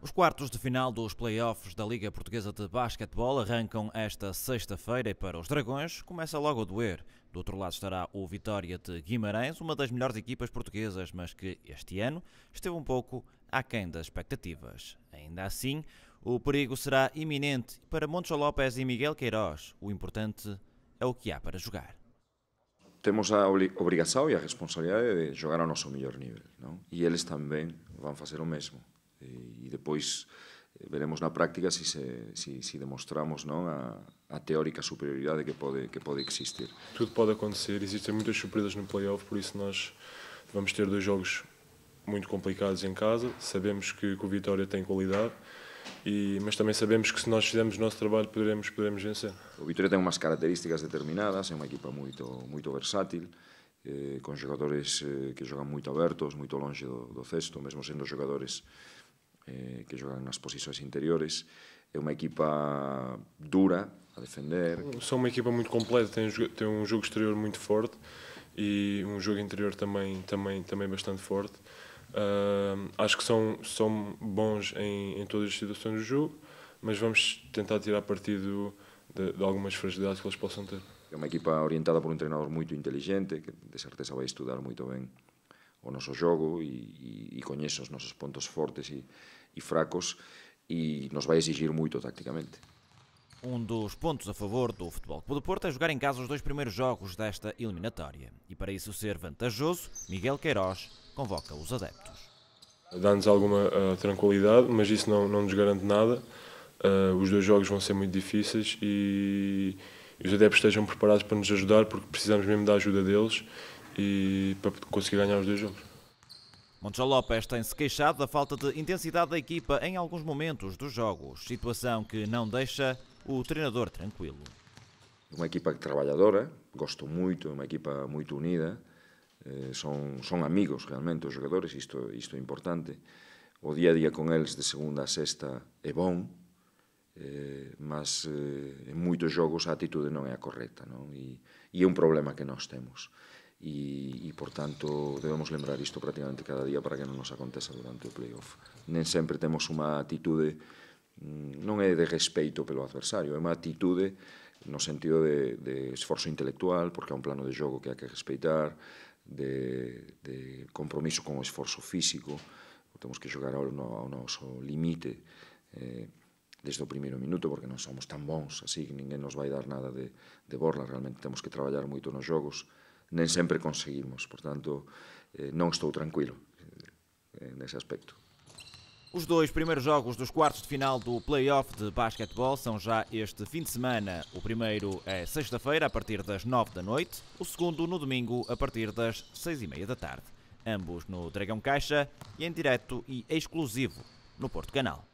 Os quartos de final dos playoffs da Liga Portuguesa de Basquetebol arrancam esta sexta-feira e para os Dragões começa logo a doer. Do outro lado estará o Vitória de Guimarães, uma das melhores equipas portuguesas, mas que este ano esteve um pouco aquém das expectativas. Ainda assim, o perigo será iminente para Montes López e Miguel Queiroz. O importante é o que há para jogar. temos a obrigação e a responsabilidade de jogar ao nosso melhor nível, não? E eles também vão fazer o mesmo e eh, depois eh, veremos na práctica se, se, se, se demonstramos não a, a, teórica superioridade que pode que pode existir. Tudo pode acontecer, existem muitas surpresas no playoff, por isso nós vamos ter dois jogos muito complicados em casa. Sabemos que, que o Vitória tem qualidade. E, mas também sabemos que se nós fizermos o nosso trabalho poderemos, poderemos vencer. O Vitória tem umas características determinadas, é uma equipa muito, muito versátil, eh, com jogadores eh, que jogam muito abertos, muito longe do, do cesto, mesmo sendo jogadores eh, que jogam nas posições interiores. É uma equipa dura a defender. São uma equipa muito completa, tem um, tem um jogo exterior muito forte e um jogo interior também, também, também bastante forte. Uh, acho que são, são bons em, em todas as situações do jogo, mas vamos tentar tirar partido de, de algumas fragilidades que eles possam ter. É uma equipa orientada por um treinador muito inteligente, que de certeza vai estudar muito bem o noso xogo e, e, coñece os nosos pontos fortes e, e fracos e nos vai exigir moito tacticamente. Um dos pontos a favor do Futebol Clube do Porto é jogar em casa os dois primeiros jogos desta eliminatória. E para isso ser vantajoso, Miguel Queiroz convoca os adeptos. Dá-nos alguma uh, tranquilidade, mas isso não, não nos garante nada. Uh, os dois jogos vão ser muito difíceis e, e os adeptos estejam preparados para nos ajudar, porque precisamos mesmo da ajuda deles e para conseguir ganhar os dois jogos. Montes Lopes tem-se queixado da falta de intensidade da equipa em alguns momentos dos jogos, situação que não deixa o treinador tranquilo. Uma equipa trabalhadora, gosto muito, uma equipa muito unida, são, eh, são amigos realmente os jogadores, isto, isto é importante. O dia a dia com eles de segunda a sexta é bom, eh, mas em eh, muitos jogos a atitude não é a correta E, e é um problema que nós temos. e, e por tanto debemos lembrar isto prácticamente cada día para que non nos aconteza durante o playoff. Nem sempre temos unha atitude mm, non é de respeito pelo adversario, é unha atitude no sentido de, de esforzo intelectual, porque é un plano de jogo que hai que respeitar, de, de compromiso con o esforzo físico, temos que xogar ao, ao noso limite eh, desde o primeiro minuto, porque non somos tan bons así, que ninguén nos vai dar nada de, de borla, realmente temos que traballar moito nos jogos, nem sempre conseguimos. Portanto, eh, não estou tranquilo eh, eh, nesse aspecto. Os dois primeiros jogos dos quartos de final do Playoff de basquetebol são já este fim de semana. O primeiro é sexta-feira, a partir das 9 da noite. O segundo, no domingo, a partir das 6 e meia da tarde. Ambos no Dragão Caixa e em direto e exclusivo no Porto Canal.